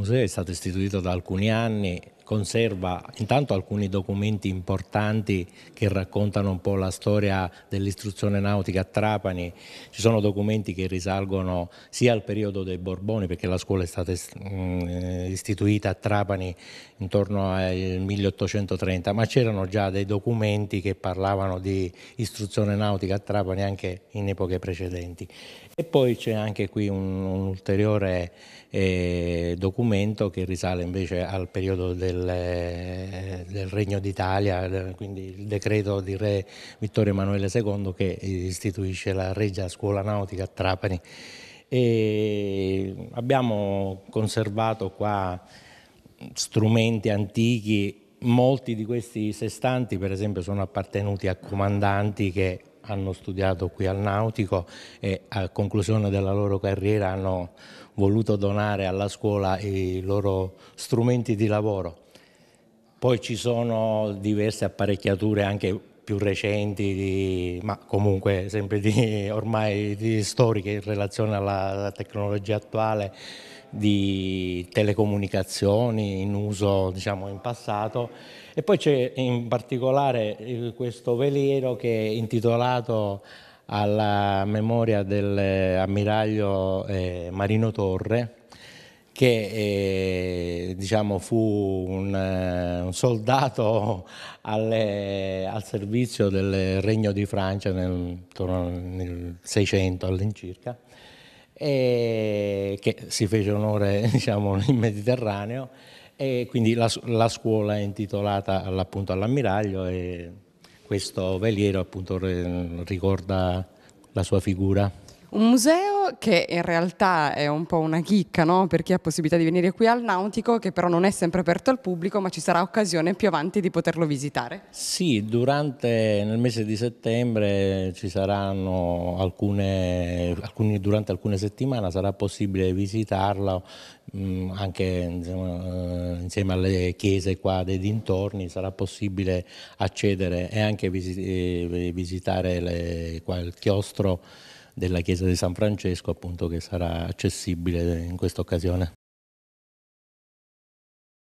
museo è stato istituito da alcuni anni conserva intanto alcuni documenti importanti che raccontano un po' la storia dell'istruzione nautica a Trapani, ci sono documenti che risalgono sia al periodo dei Borboni perché la scuola è stata mm, istituita a Trapani intorno al 1830, ma c'erano già dei documenti che parlavano di istruzione nautica a Trapani anche in epoche precedenti. E poi c'è anche qui un, un ulteriore eh, documento che risale invece al periodo del del, del Regno d'Italia, quindi il decreto di Re Vittorio Emanuele II che istituisce la Regia Scuola Nautica a Trapani. E abbiamo conservato qua strumenti antichi, molti di questi sestanti per esempio sono appartenuti a comandanti che hanno studiato qui al Nautico e a conclusione della loro carriera hanno voluto donare alla scuola i loro strumenti di lavoro. Poi ci sono diverse apparecchiature anche più recenti, di, ma comunque sempre di, ormai di storiche in relazione alla tecnologia attuale di telecomunicazioni in uso diciamo, in passato e poi c'è in particolare eh, questo veliero che è intitolato alla memoria dell'ammiraglio eh, eh, Marino Torre che eh, diciamo, fu un, eh, un soldato alle, al servizio del Regno di Francia nel, nel 600 all'incirca, che si fece onore diciamo, nel Mediterraneo e quindi la, la scuola è intitolata all all'ammiraglio e questo veliero appunto, ricorda la sua figura. Un museo che in realtà è un po' una chicca no? per chi ha possibilità di venire qui al Nautico, che però non è sempre aperto al pubblico, ma ci sarà occasione più avanti di poterlo visitare. Sì, durante, nel mese di settembre ci saranno alcune, alcune durante alcune settimane sarà possibile visitarlo mm, anche eh, insieme alle chiese qua dei dintorni sarà possibile accedere e anche eh, visitare le, qua, il chiostro della chiesa di San Francesco appunto che sarà accessibile in questa occasione.